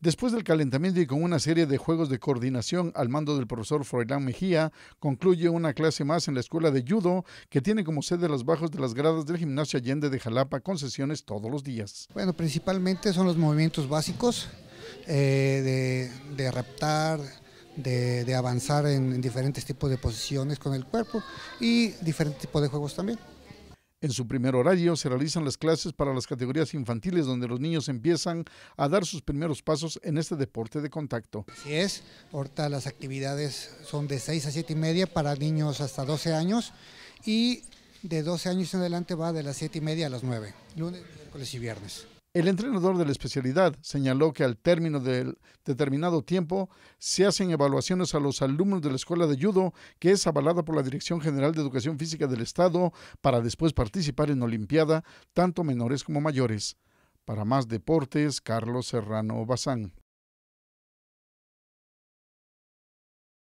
Después del calentamiento y con una serie de juegos de coordinación al mando del profesor Froilán Mejía, concluye una clase más en la escuela de judo que tiene como sede los bajos de las gradas del gimnasio Allende de Jalapa con sesiones todos los días. Bueno, principalmente son los movimientos básicos eh, de, de raptar, de, avanzar en, en diferentes tipos de posiciones con el cuerpo y diferentes tipos de juegos también. En su primer horario se realizan las clases para las categorías infantiles donde los niños empiezan a dar sus primeros pasos en este deporte de contacto. Así es, ahorita las actividades son de 6 a 7 y media para niños hasta 12 años y de 12 años en adelante va de las 7 y media a las 9, lunes, miércoles y viernes. El entrenador de la especialidad señaló que al término del determinado tiempo se hacen evaluaciones a los alumnos de la Escuela de Judo, que es avalada por la Dirección General de Educación Física del Estado, para después participar en Olimpiada, tanto menores como mayores. Para más deportes, Carlos Serrano Bazán.